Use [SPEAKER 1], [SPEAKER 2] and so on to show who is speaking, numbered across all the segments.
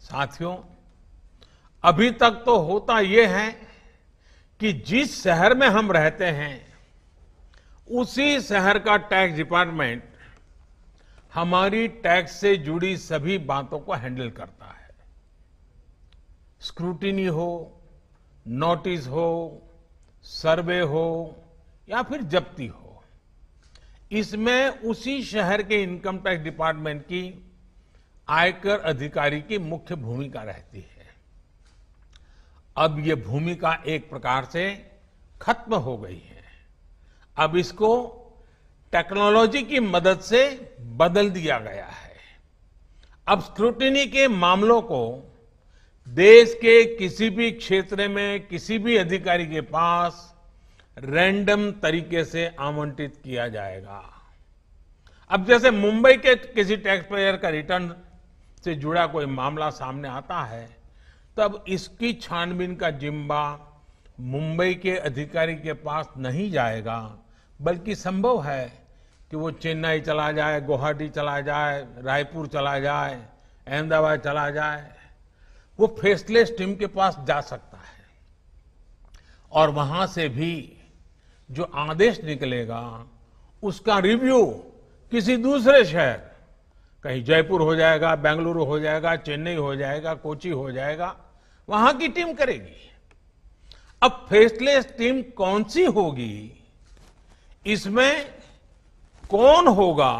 [SPEAKER 1] साथियों अभी तक तो होता यह है कि जिस शहर में हम रहते हैं उसी शहर का टैक्स डिपार्टमेंट हमारी टैक्स से जुड़ी सभी बातों को हैंडल करता है स्क्रूटिनी हो नोटिस हो सर्वे हो या फिर जब्ती हो इसमें उसी शहर के इनकम टैक्स डिपार्टमेंट की आयकर अधिकारी की मुख्य भूमिका रहती है अब ये भूमिका एक प्रकार से खत्म हो गई है अब इसको टेक्नोलॉजी की मदद से बदल दिया गया है अब स्क्रूटनी के मामलों को देश के किसी भी क्षेत्र में किसी भी अधिकारी के पास रैंडम तरीके से आमंत्रित किया जाएगा अब जैसे मुंबई के किसी टैक्स पेयर का रिटर्न से जुड़ा कोई मामला सामने आता है तब इसकी छानबीन का जिम्बा मुंबई के अधिकारी के पास नहीं जाएगा बल्कि संभव है कि वो चेन्नई चला जाए गुवाहाटी चला जाए रायपुर चला जाए अहमदाबाद चला जाए वो फेसलेस टीम के पास जा सकता है और वहां से भी जो आदेश निकलेगा उसका रिव्यू किसी दूसरे शहर कहीं जयपुर हो जाएगा बेंगलुरु हो जाएगा चेन्नई हो जाएगा कोची हो जाएगा वहां की टीम करेगी अब फेसलेस टीम कौन सी होगी इसमें कौन होगा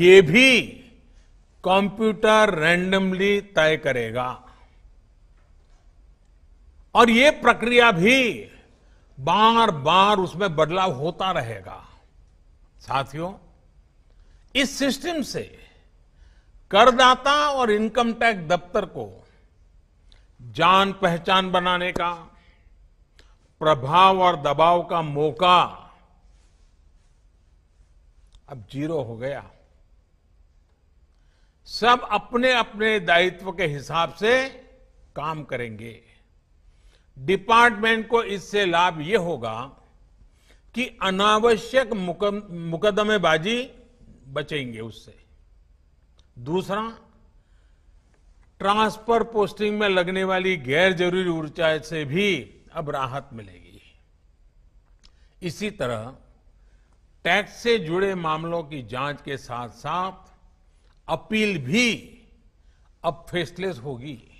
[SPEAKER 1] ये भी कंप्यूटर रैंडमली तय करेगा और ये प्रक्रिया भी बार बार उसमें बदलाव होता रहेगा साथियों इस सिस्टम से करदाता और इनकम टैक्स दफ्तर को जान पहचान बनाने का प्रभाव और दबाव का मौका अब जीरो हो गया सब अपने अपने दायित्व के हिसाब से काम करेंगे डिपार्टमेंट को इससे लाभ ये होगा कि अनावश्यक मुकदमेबाजी बचेंगे उससे दूसरा ट्रांसफर पोस्टिंग में लगने वाली गैर जरूरी ऊर्जा से भी अब राहत मिलेगी इसी तरह टैक्स से जुड़े मामलों की जांच के साथ साथ अपील भी अब फेसलेस होगी